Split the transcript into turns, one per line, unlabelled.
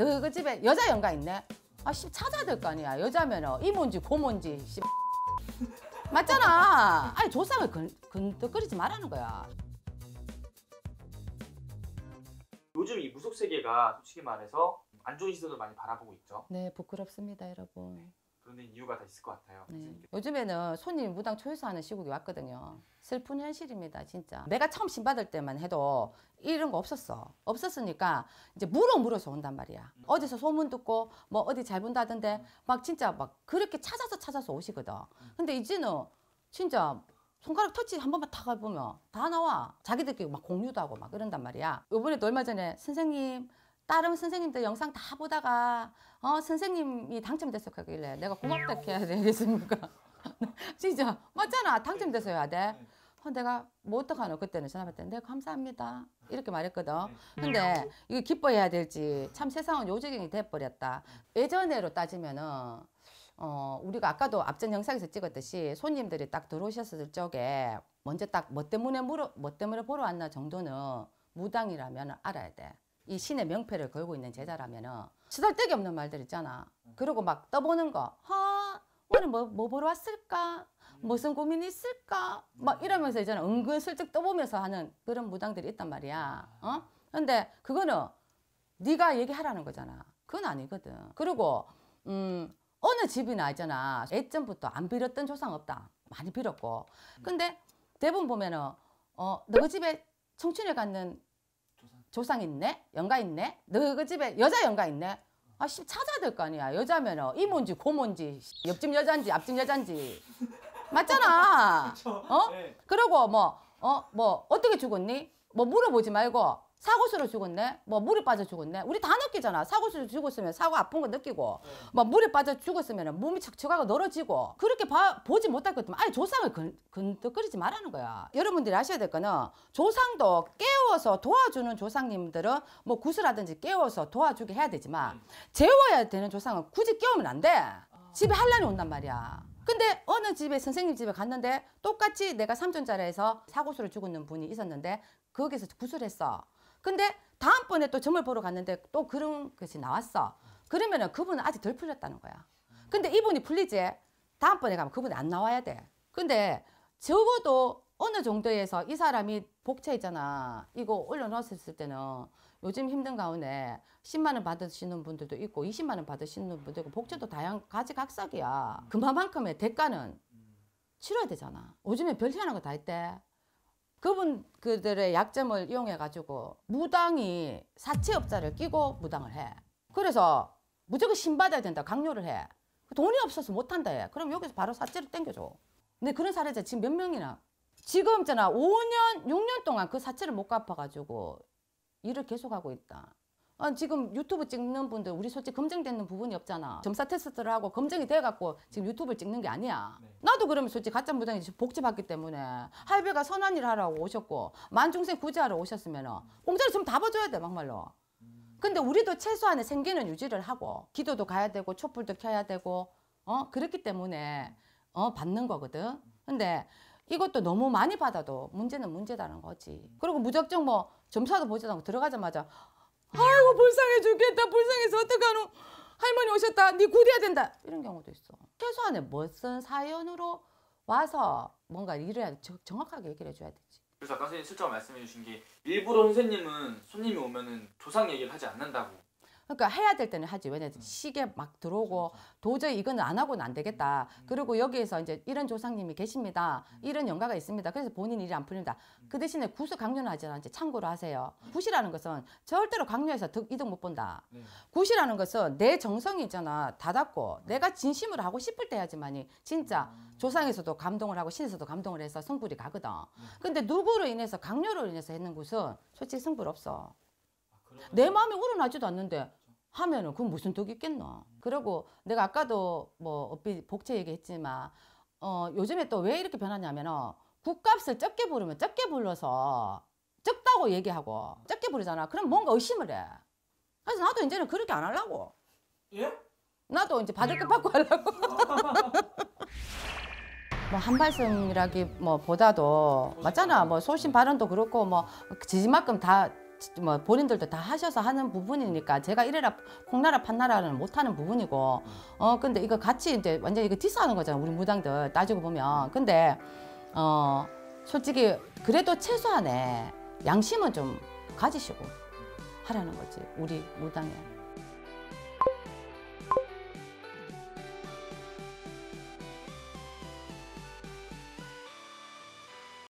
너 그 집에 여자 연가 있네? 아, 씨, 찾아야 될 거 아니야. 여자면 어, 이 뭔지 고 뭔지, 씨. 맞잖아. 아니, 조상을 건, 건거리지 말라는 거야. 요즘 이 무속 세계가 솔직히 말해서 안 좋은 시선을 많이 바라보고 있죠. 네, 부끄럽습니다, 여러분. 그런 이유가 다 있을 것 같아요. 네. 요즘에는 손님 이 무당 초이스하는 시국이 왔거든요. 슬픈 현실입니다, 진짜. 내가 처음 신받을 때만 해도 이런 거 없었어. 없었으니까 이제 물어 물어서 온단 말이야. 음. 어디서 소문 듣고 뭐 어디 잘 본다던데 음. 막 진짜 막 그렇게 찾아서 찾아서 오시거든. 음. 근데 이제는 진짜 손가락 터치 한 번만 탁 가보면 다 나와. 자기들끼리 막 공유도 하고 막그런단 말이야. 요번에도 얼마 전에 선생님 다른 선생님들 영상 다 보다가 어 선생님이 당첨됐었길래 내가 고맙다 해야 되겠습니까? 진짜 맞잖아 당첨됐어야 돼. 어, 내가 뭐 어떡하노 그때는 전화 받았는데 네, 감사합니다 이렇게 말했거든 근데 이게 기뻐해야 될지 참 세상은 요지경이 돼버렸다 예전에로 따지면은 어 우리가 아까도 앞전 영상에서 찍었듯이 손님들이 딱 들어오셨을 적에 먼저 딱 뭐 때문에 물어 뭐 때문에 보러 왔나 정도는 무당이라면 알아야 돼이 신의 명패를 걸고 있는 제자라면은 시달때기 없는 말들 있잖아. 그리고 막 떠보는 거. 하 오늘 뭐, 뭐 보러 왔을까? 무슨 고민이 있을까? 막 이러면서 이제는 은근슬쩍 떠보면서 하는 그런 무당들이 있단 말이야. 어? 근데 그거는 네가 얘기하라는 거잖아. 그건 아니거든. 그리고 음 어느 집이나 있잖아. 애점부터안 빌었던 조상 없다. 많이 빌었고. 근데 대부분 보면은 어 너희 그 집에 청춘에 갖는 조상 있네? 영가 있네? 너 그 집에 여자 영가 있네? 아, 씨, 찾아야 될 거 아니야. 여자면 어, 이모인지 고모인지 옆집 여잔지 앞집 여잔지 맞잖아. 어? 네. 그리고 뭐, 어, 뭐 어떻게 죽었니? 뭐 물어보지 말고 사고수로 죽었네. 뭐 물에 빠져 죽었네. 우리 다 느끼잖아. 사고수로 죽었으면 사고 아픈 거 느끼고, 네. 뭐 물에 빠져 죽었으면 몸이 척척하고 늘어지고 그렇게 봐, 보지 못할 것 같으면 아예 조상을 건, 건드리지 말하는 거야. 여러분들이 아셔야 될 거는 조상도 깨워서 도와주는 조상님들은 뭐 구슬하든지 깨워서 도와주게 해야 되지만 음. 재워야 되는 조상은 굳이 깨우면 안 돼. 아. 집에 한란이 온단 말이야. 근데 어느 집에 선생님 집에 갔는데 똑같이 내가 삼촌자리에서 사고수로 죽었는 분이 있었는데 거기서 구슬했어. 근데 다음번에 또 점을 보러 갔는데 또 그런 것이 나왔어. 그러면은 그분은 아직 덜 풀렸다는 거야. 근데 이분이 풀리지? 다음번에 가면 그분이 안 나와야 돼. 근데 적어도 어느 정도에서 이 사람이 복채 있잖아. 이거 올려놓았을 때는 요즘 힘든 가운데 10만원 받으시는 분들도 있고 20만원 받으시는 분도 있고 복채도 다양, 가지각색이야. 그만큼의 대가는 치러야 되잖아. 요즘에 별희한한 거 다 있대 그분 그들의 약점을 이용해 가지고 무당이 사채업자를 끼고 무당을 해. 그래서 무조건 신받아야 된다 강요를 해. 돈이 없어서 못한다 해. 그럼 여기서 바로 사채를 땡겨줘. 근데 그런 사례자 지금 몇 명이나 지금 있잖아 5년 6년 동안 그 사채를 못 갚아가지고 일을 계속하고 있다. 아, 지금 유튜브 찍는 분들 우리 솔직히 검증되는 부분이 없잖아. 점사 테스트를 하고 검증이 돼갖고 지금 유튜브를 찍는 게 아니야. 네. 나도 그러면 솔직히 가짜 무당이 복잡하기 때문에 할배가 선한 일 하라고 오셨고 만중생 구제하러 오셨으면 은 공짜로 좀 다 봐줘야 돼 막말로. 근데 우리도 최소한의 생계는 유지를 하고 기도도 가야 되고 촛불도 켜야 되고 어 그렇기 때문에 어 받는 거거든. 근데 이것도 너무 많이 받아도 문제는 문제다는 거지. 그리고 무작정 뭐 점사도 보지 않고 들어가자마자 아이고 불쌍해 죽겠다 불쌍해서 어떡하노 할머니 오셨다 네 구해야 된다 이런 경우도 있어 최소한의 무슨 사연으로 와서 뭔가 일을 정확하게 얘기를 해줘야 되지 그래서 아까 선생님 실제 말씀해 주신 게 일부러 선생님은 손님이 오면은 조상 얘기를 하지 않는다고 그러니까 해야 될 때는 하지. 왜냐 하면 음. 시계 막 들어오고 그렇죠, 그렇죠. 도저히 이건안 하고는 안 되겠다. 음. 그리고 여기에서 이제 이런 조상님이 계십니다. 음. 이런 영가가 있습니다. 그래서 본인 일이 안 풀린다. 그 대신에 구수 강요는 하지 않지 참고로 하세요. 구시라는 것은 절대로 강요해서 이득 못 본다. 네. 구시라는 것은 내 정성이 있잖아. 다닫고 내가 진심으로 하고 싶을 때 해야지만이 진짜 조상에서도 감동을 하고 신에서도 감동을 해서 성불이 가거든. 근데 누구로 인해서 강요로 인해서 했는 것은 솔직히 성불 없어. 내 마음이 우러나지도 않는데 하면은 그건 무슨 독이 있겠노. 그리고 내가 아까도 뭐 업비 복채 얘기했지만 어 요즘에 또 왜 이렇게 변하냐면은 국값을 적게 부르면 적게 불러서 적다고 얘기하고 적게 부르잖아. 그럼 뭔가 의심을 해. 그래서 나도 이제는 그렇게 안 하려고. 예? 나도 이제 받을 것 받고 하려고. 뭐 한발성이라기 뭐 보다도 맞잖아. 뭐 소신 발언도 그렇고 뭐 지지만큼 다뭐 본인들도 다 하셔서 하는 부분이니까 제가 이래라 콩나라 판나라는 못하는 부분이고 어 근데 이거 같이 이제 완전 이거 디스하는 거잖아 우리 무당들 따지고 보면 근데 어 솔직히 그래도 최소한의 양심은 좀 가지시고 하라는 거지 우리 무당에.